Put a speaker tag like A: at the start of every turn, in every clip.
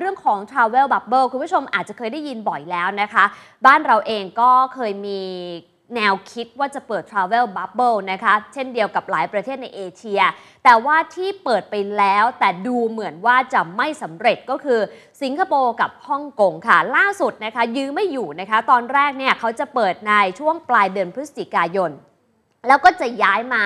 A: เรื่องของ Travel Bubble คุณผู้ชมอาจจะเคยได้ยินบ่อยแล้วนะคะ บ้านเราเองก็เคยมีแนวคิดว่าจะเปิด Travel Bubble นะคะ เช่นเดียวกับหลายประเทศในเอเชีย แต่ว่าที่เปิดไปแล้วแต่ดูเหมือนว่าจะไม่สำเร็จก็คือสิงคโปร์กับฮ่องกงค่ะ ล่าสุดนะคะ ยื้อไม่อยู่นะคะ ตอนแรกเนี่ยเขาจะเปิดในช่วงปลายเดือนพฤศจิกายน แล้วก็จะย้ายมา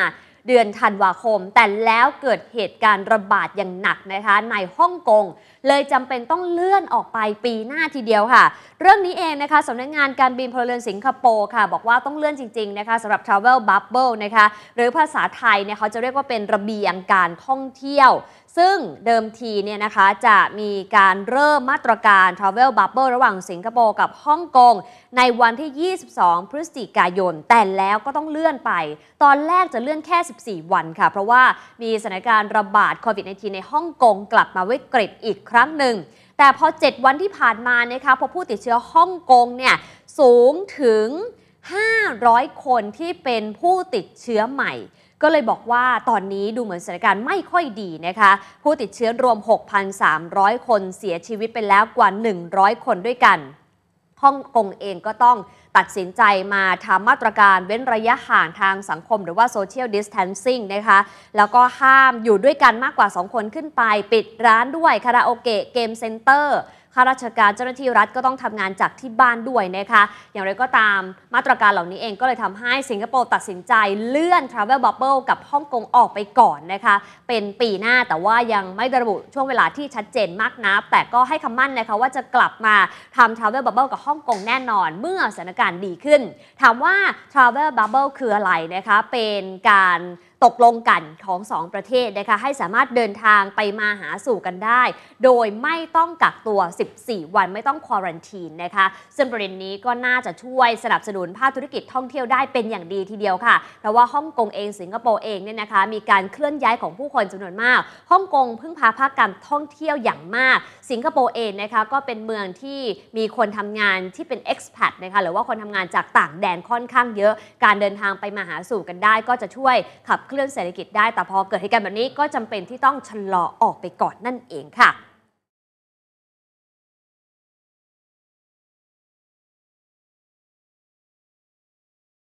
A: เดือนธันวาคม แต่แล้วเกิดเหตุการณ์ระบาดอย่างหนักนะคะ ในฮ่องกงเลยจำเป็นต้องเลื่อนออกไปปีหน้าทีเดียวค่ะ เรื่องนี้เองนะคะสำนักงงานการบินพลเรือนสิงคโปร์ค่ะ บอกว่าต้องเลื่อนจริง ๆนะคะสำหรับ Travel Bubble นะคะหรือภาษาไทยเนี่ยเขาจะเรียกว่าเป็นระเบียงการท่องเที่ยวซึ่งเดิมทีเนี่ยนะคะจะมีการเริ่มมาตรการ Travel Bubble ระหว่างสิงคโปร์กับฮ่องกง ในวันที่ 22 พฤศจิกายน แต่แล้วก็ต้องเลื่อนไป ตอนแรกจะเลื่อนแค่ 14 วันค่ะ เพราะว่ามีสถานการณ์ระบาดโควิด -19 ในฮ่องกงกลับมาวิกฤตอีกครั้งหนึ่งแต่พอ 7 วันที่ผ่านมานะคะพบผู้ติดเชื้อฮ่องกงเนี่ยสูงถึง 500 คนที่เป็นผู้ติดเชื้อใหม่ก็เลยบอกว่าตอนนี้ดูเหมือนสถานการณ์ไม่ค่อยดีนะคะ ผู้ติดเชื้อรวม 6,300 คนเสียชีวิตไปแล้วกว่า 100 คนด้วยกันฮ่องกงเองก็ต้องตัดสินใจมาทำมาตรการเว้นระยะห่างทางสังคม หรือว่า social distancing นะคะ แล้วก็ห้ามอยู่ด้วยกันมากกว่า 2 คนขึ้นไปปิดร้านด้วยคาราโอเกะเกมเซ็นเตอร์ข้าราชการเจ้าหน้าที่รัฐก็ต้องทำงานจากที่บ้านด้วยนะคะ อย่างไรก็ตามมาตรการเหล่านี้เองก็เลยทำให้สิงคโปร์ตัดสินใจเลื่อน Travel Bubble กับฮ่องกงออกไปก่อนนะคะเป็นปีหน้าแต่ว่ายังไม่ระบุช่วงเวลาที่ชัดเจนมากนักแต่ก็ให้คำมั่นนะคะว่าจะกลับมาทำ Travel Bubble กับฮ่องกงแน่นอน เมื่อสถานการณ์ดีขึ้น ถามว่า Travel Bubble คืออะไรนะคะ เป็นการตกลงกันของสองประเทศนะคะให้สามารถเดินทางไปมาหาสู่กันได้ โดยไม่ต้องกักตัว 14 วันไม่ต้องควอรันทีนนะคะซึ่งประเด็นนี้ก็น่าจะช่วยสนับสนุนภาคธุรกิจท่องเที่ยวได้เป็นอย่างดีทีเดียวค่ะเพราะว่าฮ่องกงเองสิงคโปร์เองเนี่ยนะคะ มีการเคลื่อนย้ายของผู้คนจำนวนมากฮ่องกงพึ่งพาภาคการท่องเที่ยวอย่างมาก สิงคโปร์เองนะคะก็เป็นเมืองที่มีคนทำงานที่เป็นเอ็กซ์แพดนะคะหรือว่าคนทำงานจากต่างแดนค่อนข้างเยอะ การเดินทางไปมาหาสู่กันได้ก็จะช่วยขับบเคลื่อนเศรษฐกิจได้แต่พอเกิดเหตุการณ์แบบนี้ก็จำเป็นที่ต้องชะลอออกไปก่อนนั่นเองค่ะ